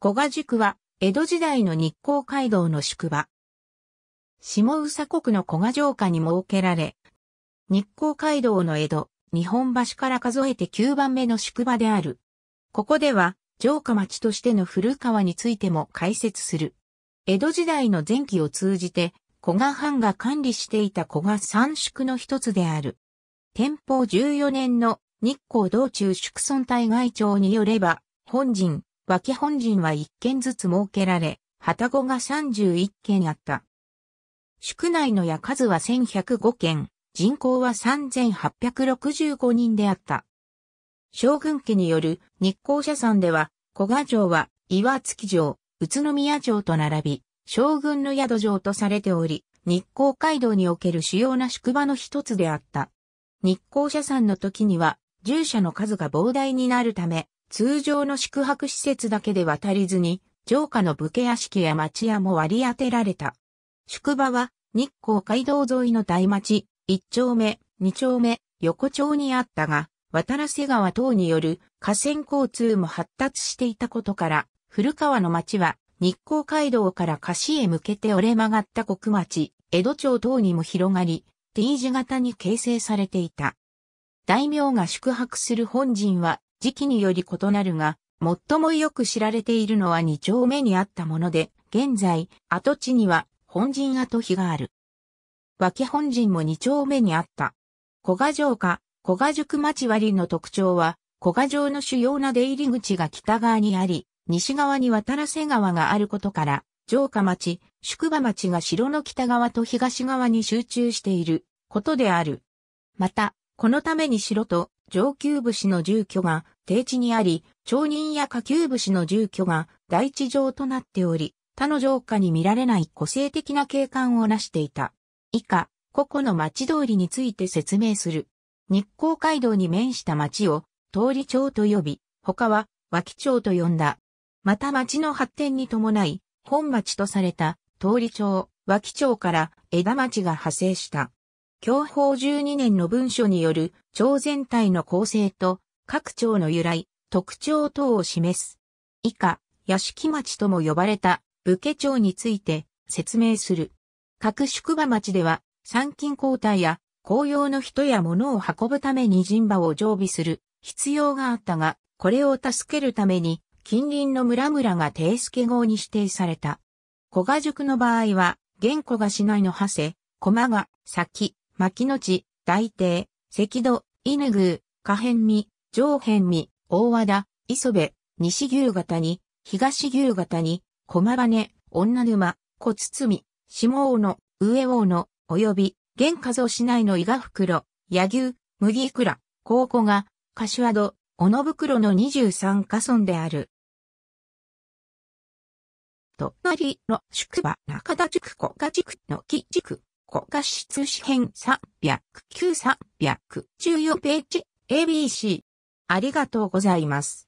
古賀宿は、江戸時代の日光街道の宿場。下宇佐国の古賀城下に設けられ、日光街道の江戸、日本橋から数えて9番目の宿場である。ここでは、城下町としての古川についても解説する。江戸時代の前期を通じて、古賀藩が管理していた古賀三宿の一つである。天保14年の日光道中宿村大外庁によれば、本陣、脇本陣は1軒ずつ設けられ、旗子が31軒あった。宿内の屋数は1105軒、人口は3865人であった。将軍家による日光社山では、古賀城は岩月城、宇都宮城と並び、将軍の宿城とされており、日光街道における主要な宿場の一つであった。日光社山の時には、従者の数が膨大になるため、通常の宿泊施設だけでは足りずに、城下の武家屋敷や町屋も割り当てられた。宿場は、日光街道沿いの大町、一丁目、二丁目、横丁にあったが、渡良瀬川等による河川交通も発達していたことから、古川の町は日光街道から河岸へ向けて折れ曲がった国町、江戸町等にも広がり、T 字型に形成されていた。大名が宿泊する本陣は時期により異なるが、最もよく知られているのは二丁目にあったもので、現在、跡地には本陣跡碑がある。脇本陣も二丁目にあった。古賀城か、古賀宿町割の特徴は、古賀城の主要な出入り口が北側にあり、西側に渡ら瀬川があることから、城下町、宿場町が城の北側と東側に集中していることである。また、このために城と上級武士の住居が低地にあり、町人や下級武士の住居が大地上となっており、他の城下に見られない個性的な景観を成していた。以下、個々の町通りについて説明する。日光街道に面した町を通り町と呼び、他は脇町と呼んだ。また町の発展に伴い、本町とされた通り町、脇町から枝町が派生した。教法12年の文書による町全体の構成と各町の由来、特徴等を示す。以下、屋敷町とも呼ばれた武家町について説明する。各宿場町では、参勤交代や公用の人や物を運ぶために人馬を常備する必要があったが、これを助けるために近隣の村々が定助号に指定された。古賀塾の場合は、現が賀市内の長谷、駒が、先、牧野地、大帝、赤土、犬宮、下辺見、上辺見、大和田、磯部、西牛型に、東牛型に、駒羽、女沼、小包、下王の、上王の、及び、現加増市内の伊賀袋、柳生、麦いら、高古が、柏戸、小野袋の23家村である。隣の宿場中田地区小賀地区の木地区。国家室紙編309-314ページ ABC。ありがとうございます。